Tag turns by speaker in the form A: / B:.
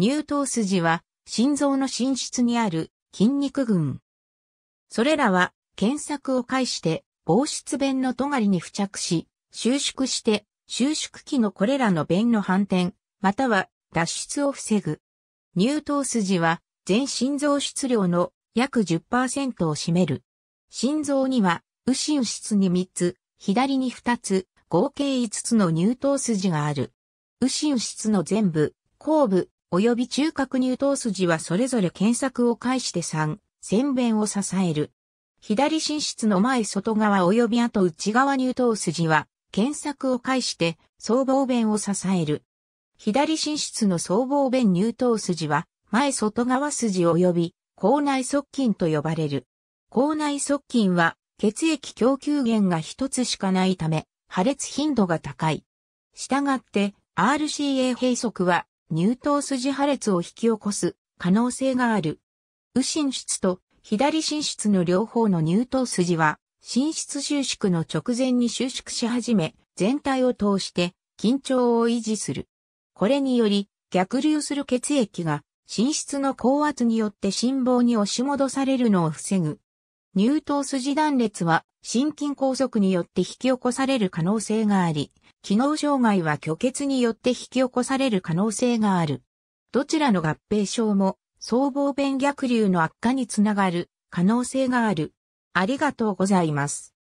A: 乳頭筋は心臓の心室
B: にある筋肉群。それらは検索を介して防湿弁の尖りに付着し、収縮して収縮器のこれらの弁の反転、または脱出を防ぐ。乳頭筋は全心臓質量の約10%を占める。心臓には右心室に3つ、左に2つ、合計5つの乳頭筋がある。右心室の全部、後部、及び中核乳頭筋はそれぞれ検索を介して3、線弁を支える。左心室の前外側及び後内側乳頭筋は、検索を介して僧帽弁を支える。左心室の僧帽弁乳頭筋は、前外側筋及び、口内側筋と呼ばれる。口内側筋は、血液供給源が一つしかないため、破裂頻度が高い。したがって、RCA 閉塞は乳頭筋破裂を引き起こす可能性がある。右心室と左心室の両方の乳頭筋は、心室収縮の直前に収縮し始め、全体を通して緊張を維持する。これにより、逆流する血液が、心室の高圧によって心房に押し戻されるのを防ぐ。乳頭筋断裂は、心筋梗塞によって引き起こされる可能性があり、機能障害は虚血によって引き起こされる可能性がある。どちらの合併症も、僧帽弁逆流の悪化につながる可能性がある。ありがとうございます。